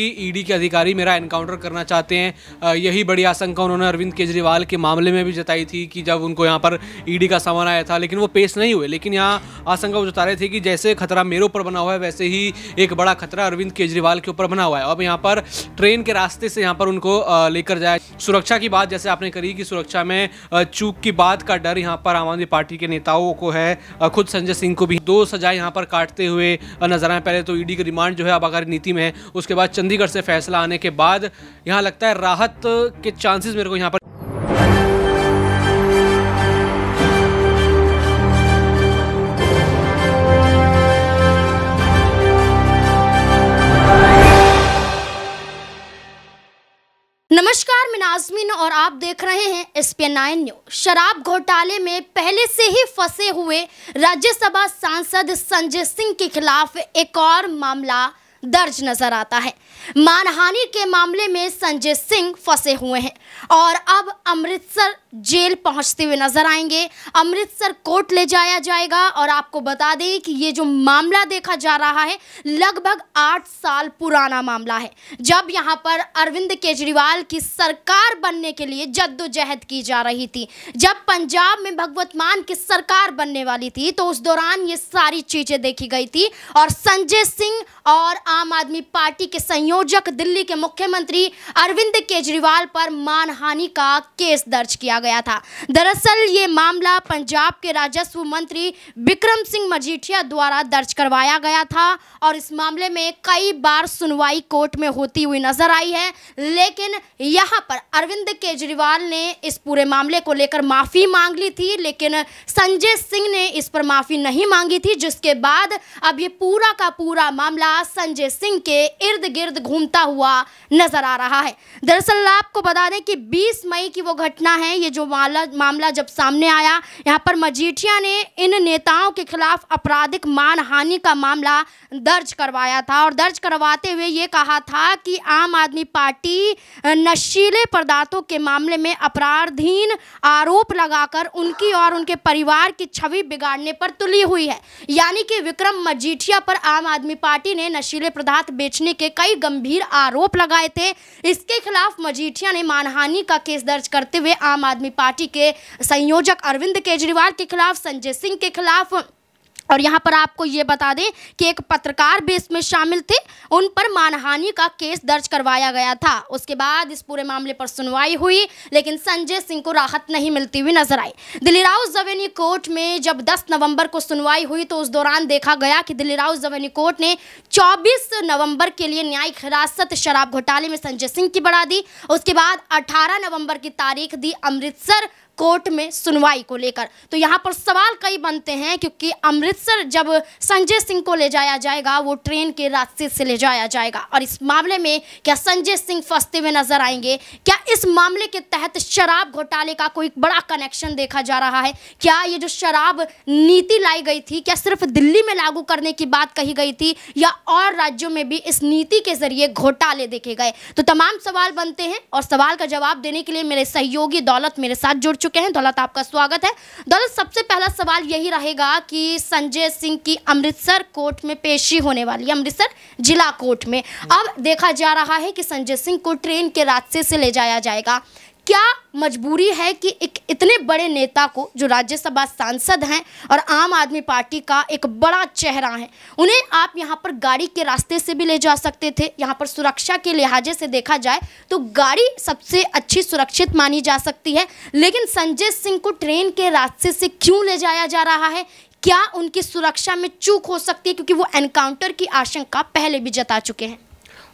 ED e के अधिकारी मेरा एनकाउंटर करना चाहते हैं यही बड़ी आशंका उन्होंने अरविंद केजरीवाल के मामले में भी जताई थी कि जब उनको यहाँ पर ईडी e का सामान आया था लेकिन वो पेश नहीं हुए लेकिन यहाँ आशंका वो जता रहे थे कि जैसे खतरा मेरे ऊपर बना हुआ है वैसे ही एक बड़ा खतरा अरविंद केजरीवाल के ऊपर बना हुआ है अब यहाँ पर ट्रेन के रास्ते से यहाँ पर उनको लेकर जाए सुरक्षा की बात जैसे आपने करी कि सुरक्षा में चूक की बात का डर यहाँ पर आम आदमी पार्टी के नेताओं को है खुद संजय सिंह को भी दो सजाएं यहाँ पर काटते हुए नजर आए पहले तो ईडी e की रिमांड जो है आबाकारी नीति में है उसके बाद चंडीगढ़ से फैसला आने के बाद यहाँ लगता है राहत के चांसेस मेरे को यहाँ पर नमस्कार मैं नाजमिन और आप देख रहे हैं एस पी नाइन न्यूज शराब घोटाले में पहले से ही फंसे हुए राज्यसभा सांसद संजय सिंह के खिलाफ एक और मामला दर्ज नजर आता है मानहानि के मामले में संजय सिंह फंसे हुए हैं और अब अमृतसर जेल पहुंचते हुए नजर आएंगे अमृतसर कोर्ट ले जाया जाएगा और आपको बता दें कि ये जो मामला देखा जा रहा है लगभग आठ साल पुराना मामला है जब यहां पर अरविंद केजरीवाल की सरकार बनने के लिए जद्दोजहद की जा रही थी जब पंजाब में भगवत मान की सरकार बनने वाली थी तो उस दौरान ये सारी चीजें देखी गई थी और संजय सिंह और आम आदमी पार्टी के संयुक्त संयोजक दिल्ली के मुख्यमंत्री अरविंद केजरीवाल पर मानहानि का केस दर्ज किया गया था दरअसल ये मामला पंजाब के राजस्व मंत्री विक्रम सिंह मजीठिया द्वारा दर्ज करवाया गया था और इस मामले में कई बार सुनवाई कोर्ट में होती हुई नजर आई है लेकिन यहाँ पर अरविंद केजरीवाल ने इस पूरे मामले को लेकर माफ़ी मांग ली थी लेकिन संजय सिंह ने इस पर माफ़ी नहीं मांगी थी जिसके बाद अब ये पूरा का पूरा मामला संजय सिंह के इर्द गिर्द घूमता हुआ नजर आ रहा है दरअसल आपको बता दें कि 20 मई की वो घटना है ये जो मामला मामला जब सामने आया यहाँ पर मजीठिया ने इन नेताओं के खिलाफ आपराधिक मानहानि का मामला दर्ज करवाया था और दर्ज करवाते हुए ये कहा था कि आम आदमी पार्टी नशीले पदार्थों के मामले में अपराधीन आरोप लगाकर उनकी और उनके परिवार की छवि बिगाड़ने पर तुली हुई है यानी कि विक्रम मजीठिया पर आम आदमी पार्टी ने नशीले पदार्थ बेचने के कई गंभीर आरोप लगाए थे इसके खिलाफ मजीठिया ने मानहानि का केस दर्ज करते हुए आम आदमी पार्टी के संयोजक अरविंद केजरीवाल के खिलाफ संजय सिंह के खिलाफ और यहाँ पर आपको ये बता दें कि एक पत्रकार भी इसमें शामिल थे उन पर मानहानि का केस दर्ज करवाया गया था उसके बाद इस पूरे मामले पर सुनवाई हुई लेकिन संजय सिंह को राहत नहीं मिलती हुई नजर आई दिल्ली राव जवेनी कोर्ट में जब 10 नवंबर को सुनवाई हुई तो उस दौरान देखा गया कि दिल्ली राव जवेनी कोर्ट ने चौबीस नवम्बर के लिए न्यायिक हिरासत शराब घोटाले में संजय सिंह की बढ़ा दी उसके बाद अठारह नवम्बर की तारीख दी अमृतसर कोर्ट में सुनवाई को लेकर तो यहाँ पर सवाल कई बनते हैं क्योंकि अमृतसर जब संजय सिंह को ले जाया जाएगा वो ट्रेन के रास्ते से ले जाया जाएगा और इस मामले में क्या संजय सिंह फंसते हुए नजर आएंगे क्या इस मामले के तहत शराब घोटाले का कोई बड़ा कनेक्शन देखा जा रहा है क्या ये जो शराब नीति लाई गई थी क्या सिर्फ दिल्ली में लागू करने की बात कही गई थी या और राज्यों में भी इस नीति के जरिए घोटाले देखे गए तो तमाम सवाल बनते हैं और सवाल का जवाब देने के लिए मेरे सहयोगी दौलत मेरे साथ जुड़ चुके हैं दौलत आपका स्वागत है दौलत सबसे पहला सवाल यही रहेगा कि संजय सिंह की अमृतसर कोर्ट में पेशी होने वाली है अमृतसर जिला कोर्ट में अब देखा जा रहा है कि संजय सिंह को ट्रेन के रास्ते से ले जाया जाएगा क्या मजबूरी है कि एक इतने बड़े नेता को जो राज्यसभा सांसद हैं और आम आदमी पार्टी का एक बड़ा चेहरा है उन्हें आप यहाँ पर गाड़ी के रास्ते से भी ले जा सकते थे यहाँ पर सुरक्षा के लिहाजे से देखा जाए तो गाड़ी सबसे अच्छी सुरक्षित मानी जा सकती है लेकिन संजय सिंह को ट्रेन के रास्ते से क्यों ले जाया जा रहा है क्या उनकी सुरक्षा में चूक हो सकती है क्योंकि वो एनकाउंटर की आशंका पहले भी जता चुके हैं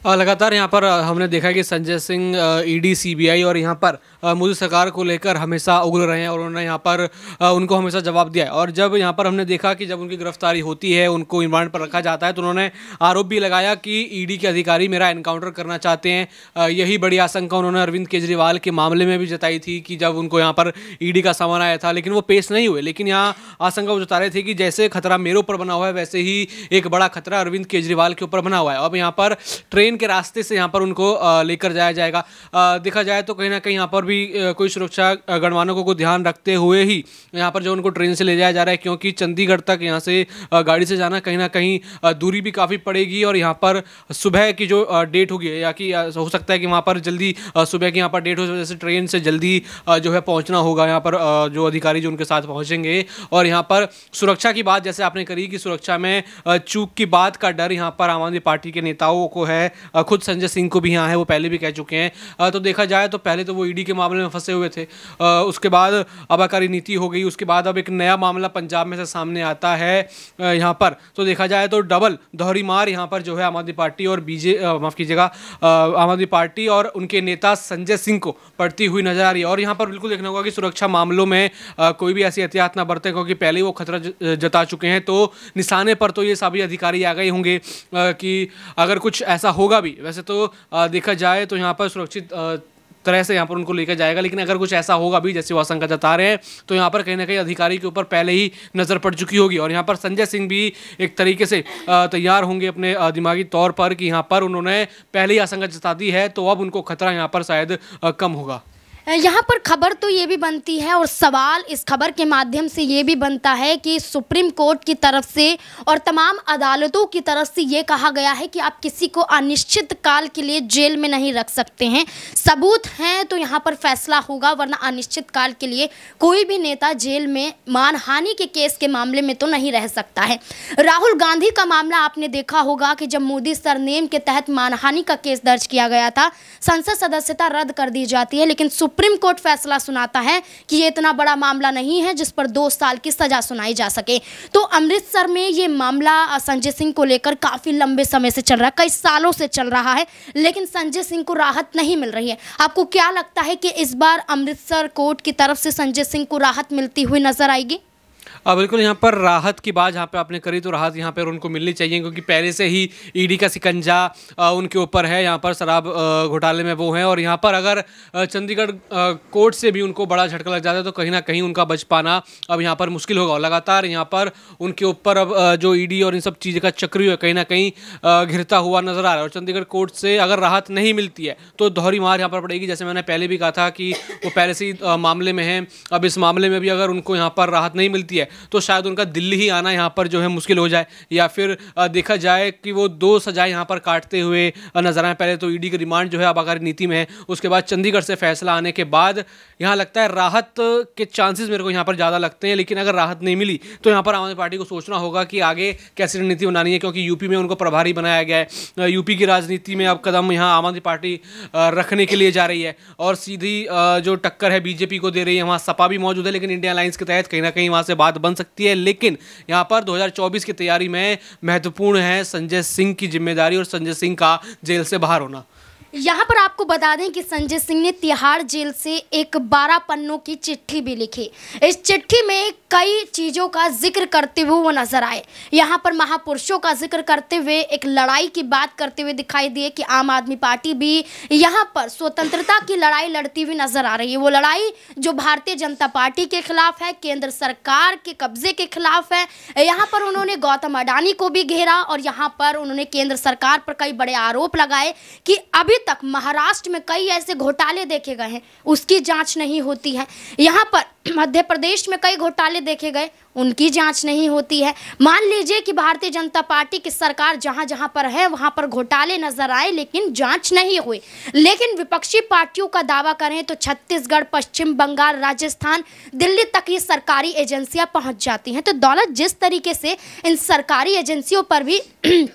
लगातार यहाँ पर हमने देखा कि Sanjay Singh ED CBI e और यहाँ पर मोदी सरकार को लेकर हमेशा उग्र रहे हैं और उन्होंने यहाँ पर उनको हमेशा जवाब दिया है और जब यहाँ पर हमने देखा कि जब उनकी गिरफ्तारी होती है उनको रिमांड पर रखा जाता है तो उन्होंने आरोप भी लगाया कि ईडी e के अधिकारी मेरा एनकाउंटर करना चाहते हैं यही बड़ी आशंका उन्होंने अरविंद केजरीवाल के मामले में भी जताई थी कि जब उनको यहाँ पर ई e का सामान आया था लेकिन वो पेश नहीं हुए लेकिन यहाँ आशंका वो जता रहे थे कि जैसे खतरा मेरे ऊपर बना हुआ है वैसे ही एक बड़ा खतरा अरविंद केजरीवाल के ऊपर बना हुआ है अब यहाँ पर ट्रेन ट्रेन के रास्ते से यहाँ पर उनको लेकर जाया जाएगा देखा जाए तो कहीं ना कहीं यहाँ पर भी कोई सुरक्षा गणमानकों को ध्यान रखते हुए ही यहाँ पर जो उनको ट्रेन से ले जाया जा रहा है क्योंकि चंडीगढ़ तक यहाँ से गाड़ी से जाना कहीं ना कहीं दूरी भी काफ़ी पड़ेगी और यहाँ पर सुबह की जो डेट होगी या कि हो सकता है कि वहाँ पर जल्दी सुबह की यहाँ पर डेट हो जैसे ट्रेन से जल्दी जो है पहुँचना होगा यहाँ पर जो अधिकारी जो उनके साथ पहुँचेंगे और यहाँ पर सुरक्षा की बात जैसे आपने करी कि सुरक्षा में चूक की बात का डर यहाँ पर आम आदमी पार्टी के नेताओं को है खुद संजय सिंह को भी यहाँ है वो पहले भी कह चुके हैं तो देखा जाए तो पहले तो वो ईडी e के मामले में फंसे हुए थे उसके बाद अबाकारी नीति हो गई उसके बाद अब एक नया मामला पंजाब में से सामने आता है यहाँ पर तो देखा जाए तो डबल दोहरी मार यहाँ पर जो है आम आदमी पार्टी और बीजे माफ़ कीजिएगा आम आदमी पार्टी और उनके नेता संजय सिंह को पड़ती हुई नजर आ रही है और यहाँ पर बिल्कुल देखना होगा कि सुरक्षा मामलों में कोई भी ऐसी एहतियात ना बरतें क्योंकि पहले वो खतरा जता चुके हैं तो निशाने पर तो ये सभी अधिकारी आ गए होंगे कि अगर कुछ ऐसा हो होगा भी वैसे तो देखा जाए तो यहाँ पर सुरक्षित तरह से यहाँ पर उनको लेकर जाएगा लेकिन अगर कुछ ऐसा होगा भी जैसे वो आशंका जता रहे हैं तो यहाँ पर कहीं ना कहीं अधिकारी के ऊपर पहले ही नज़र पड़ चुकी होगी और यहाँ पर संजय सिंह भी एक तरीके से तैयार होंगे अपने दिमागी तौर पर कि यहाँ पर उन्होंने पहले ही आशंका जता दी है तो अब उनको खतरा यहाँ पर शायद कम होगा यहाँ पर खबर तो ये भी बनती है और सवाल इस खबर के माध्यम से ये भी बनता है कि सुप्रीम कोर्ट की तरफ से और तमाम अदालतों की तरफ से ये कहा गया है कि आप किसी को अनिश्चित काल के लिए जेल में नहीं रख सकते हैं सबूत हैं तो यहाँ पर फैसला होगा वरना अनिश्चित काल के लिए कोई भी नेता जेल में मानहानि के केस के मामले में तो नहीं रह सकता है राहुल गांधी का मामला आपने देखा होगा कि जब मोदी सरनेम के तहत मानहानि का केस दर्ज किया गया था संसद सदस्यता रद्द कर दी जाती है लेकिन सुप्रीम कोर्ट फैसला सुनाता है कि ये इतना बड़ा मामला नहीं है जिस पर दो साल की सजा सुनाई जा सके तो अमृतसर में ये मामला संजय सिंह को लेकर काफ़ी लंबे समय से चल रहा है कई सालों से चल रहा है लेकिन संजय सिंह को राहत नहीं मिल रही है आपको क्या लगता है कि इस बार अमृतसर कोर्ट की तरफ से संजय सिंह को राहत मिलती हुई नजर आएगी हाँ, बिल्कुल यहाँ पर राहत की बात यहाँ पे आपने करी तो राहत यहाँ पर उनको मिलनी चाहिए क्योंकि पहले से ही ईडी e का सिकंजा उनके ऊपर है यहाँ पर शराब घोटाले में वो हैं और यहाँ पर अगर चंडीगढ़ कोर्ट से भी उनको बड़ा झटका लग जाता है तो कहीं ना कहीं उनका बच पाना अब यहाँ पर मुश्किल होगा लगातार यहाँ पर उनके ऊपर अब जो ई e और इन सब चीज़ का चक्री है कहीं ना कहीं घिरता हुआ नजर आ रहा है और चंडीगढ़ कोर्ट से अगर राहत नहीं मिलती है तो दोहरी मार यहाँ पर पड़ेगी जैसे मैंने पहले भी कहा था कि वो पहले से ही मामले में है अब इस मामले में भी अगर उनको यहाँ पर राहत नहीं मिलती है तो शायद उनका दिल्ली ही आना यहाँ पर जो है मुश्किल हो जाए या फिर देखा जाए कि वो दो सजाएं यहाँ पर काटते हुए नजर आए पहले तो ईडी e की रिमांड जो है आबाकारी नीति में है उसके बाद चंडीगढ़ से फैसला आने के बाद यहाँ लगता है राहत के चांसेस मेरे को यहाँ पर ज़्यादा लगते हैं लेकिन अगर राहत नहीं मिली तो यहाँ पर आम आदमी पार्टी को सोचना होगा कि आगे कैसी रणनीति बनानी है क्योंकि यूपी में उनको प्रभारी बनाया गया है यूपी की राजनीति में अब कदम यहाँ आम आदमी पार्टी रखने के लिए जा रही है और सीधी जो टक्कर है बीजेपी को दे रही है वहाँ सपा भी मौजूद है लेकिन इंडिया अलायंस के तहत कहीं ना कहीं वहाँ से बात बन सकती है लेकिन यहाँ पर 2024 की तैयारी में महत्वपूर्ण है संजय सिंह की जिम्मेदारी और संजय सिंह का जेल से बाहर होना यहाँ पर आपको बता दें कि संजय सिंह ने तिहाड़ जेल से एक बारह पन्नों की चिट्ठी भी लिखी इस चिट्ठी में कई चीज़ों का जिक्र करते हुए वो नजर आए यहाँ पर महापुरुषों का जिक्र करते हुए एक लड़ाई की बात करते हुए दिखाई दिए कि आम आदमी पार्टी भी यहाँ पर स्वतंत्रता की लड़ाई लड़ती हुई नजर आ रही है वो लड़ाई जो भारतीय जनता पार्टी के खिलाफ है केंद्र सरकार के कब्जे के खिलाफ है यहाँ पर उन्होंने गौतम अडानी को भी घेरा और यहाँ पर उन्होंने केंद्र सरकार पर कई बड़े आरोप लगाए कि अभी अभी तक महाराष्ट्र में कई ऐसे घोटाले देखे गए हैं उसकी जांच नहीं होती है यहाँ पर मध्य प्रदेश में कई घोटाले देखे गए उनकी जांच नहीं होती है मान लीजिए कि भारतीय जनता पार्टी की सरकार जहाँ जहाँ पर है वहाँ पर घोटाले नजर आए लेकिन जांच नहीं हुई लेकिन विपक्षी पार्टियों का दावा करें तो छत्तीसगढ़ पश्चिम बंगाल राजस्थान दिल्ली तक ये सरकारी एजेंसियाँ पहुँच जाती हैं तो दौलत जिस तरीके से इन सरकारी एजेंसियों पर भी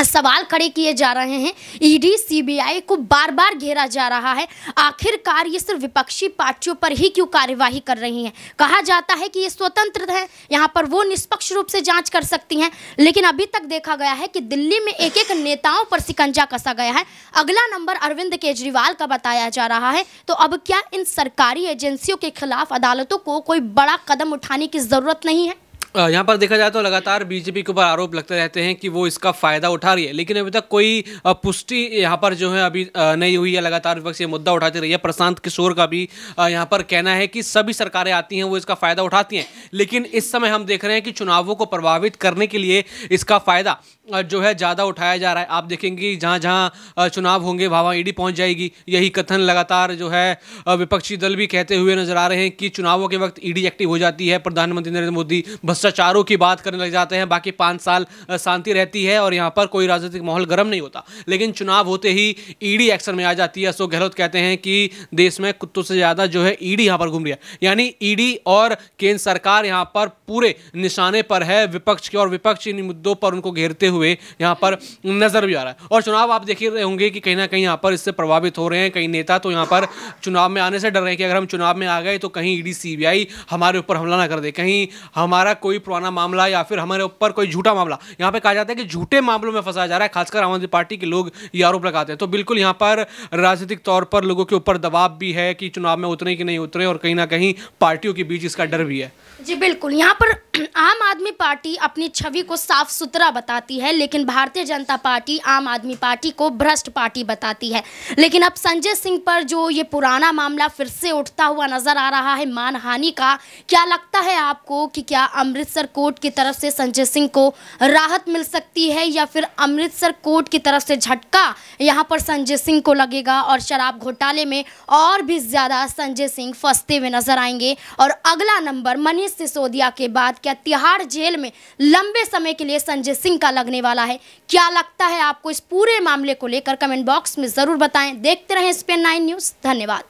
सवाल खड़े किए जा रहे हैं ईडी सीबीआई को बार बार घेरा जा रहा है आखिरकार ये सिर्फ विपक्षी पार्टियों पर ही क्यों कार्यवाही कर रही हैं कहा जाता है कि ये स्वतंत्र हैं यहाँ पर वो निष्पक्ष रूप से जांच कर सकती हैं लेकिन अभी तक देखा गया है कि दिल्ली में एक एक नेताओं पर सिकंजा कसा गया है अगला नंबर अरविंद केजरीवाल का बताया जा रहा है तो अब क्या इन सरकारी एजेंसियों के खिलाफ अदालतों को कोई बड़ा कदम उठाने की ज़रूरत नहीं है यहाँ पर देखा जाए तो लगातार बीजेपी के ऊपर आरोप लगते रहते हैं कि वो इसका फ़ायदा उठा रही है लेकिन अभी तक कोई पुष्टि यहाँ पर जो है अभी नहीं हुई है लगातार विपक्ष ये मुद्दा उठाती रही है प्रशांत किशोर का भी यहाँ पर कहना है कि सभी सरकारें आती हैं वो इसका फ़ायदा उठाती हैं लेकिन इस समय हम देख रहे हैं कि चुनावों को प्रभावित करने के लिए इसका फ़ायदा जो है ज़्यादा उठाया जा रहा है आप देखेंगे जहाँ जहाँ चुनाव होंगे वहाँ वहाँ ईडी पहुँच जाएगी यही कथन लगातार जो है विपक्षी दल भी कहते हुए नजर आ रहे हैं कि चुनावों के वक्त ईडी एक्टिव हो जाती है प्रधानमंत्री नरेंद्र मोदी भ्रष्टाचारों की बात करने लग जाते हैं बाकी पाँच साल शांति रहती है और यहाँ पर कोई राजनीतिक माहौल गर्म नहीं होता लेकिन चुनाव होते ही ईडी एक्शन में आ जाती है अशोक गहलोत कहते हैं कि देश में कुत्तों से ज़्यादा जो है ईडी यहाँ पर घूम रही है यानी ई और केंद्र सरकार यहाँ पर पूरे निशाने पर है विपक्ष के और विपक्ष इन मुद्दों पर उनको घेरते हुए यहाँ पर नज़र भी आ रहा है और चुनाव आप देख रहे होंगे कि कहीं ना कहीं यहाँ पर इससे प्रभावित हो रहे हैं कई नेता तो यहाँ पर चुनाव में आने से डर रहे हैं कि अगर हम चुनाव में आ गए तो कहीं ईडी सीबीआई हमारे ऊपर हमला ना कर दे कहीं हमारा कोई पुराना मामला या फिर हमारे ऊपर कोई झूठा मामला यहाँ पर कहा जाता है कि झूठे मामलों में फंसाया जा रहा है खासकर आम आदमी पार्टी के लोग ये आरोप लगाते हैं तो बिल्कुल यहाँ पर राजनीतिक तौर पर लोगों के ऊपर दबाव भी है कि चुनाव में उतरे कि नहीं उतरे और कहीं ना कहीं पार्टियों के बीच इसका डर भी है जी बिल्कुल यहाँ पर आम आदमी पार्टी अपनी छवि को साफ सुथरा बताती है है लेकिन भारतीय जनता पार्टी आम आदमी पार्टी को भ्रष्ट पार्टी बताती है लेकिन अब संजय सिंह पर जो ये पुराना मामला फिर से उठता हुआ नजर आ रहा है मानहानि का क्या लगता है आपको कि क्या अमृतसर कोर्ट की तरफ से संजय सिंह को राहत मिल सकती है या फिर अमृतसर कोर्ट की तरफ से झटका यहाँ पर संजय सिंह को लगेगा और शराब घोटाले में और भी ज़्यादा संजय सिंह फंसते हुए नजर आएंगे और अगला नंबर मनीष सिसोदिया के बाद क्या तिहाड़ जेल में लंबे समय के लिए संजय सिंह का लगने लगने वाला है क्या लगता है आपको इस पूरे मामले को लेकर कमेंट बॉक्स में ज़रूर बताएं देखते रहें स्पेन नाइन न्यूज़ धन्यवाद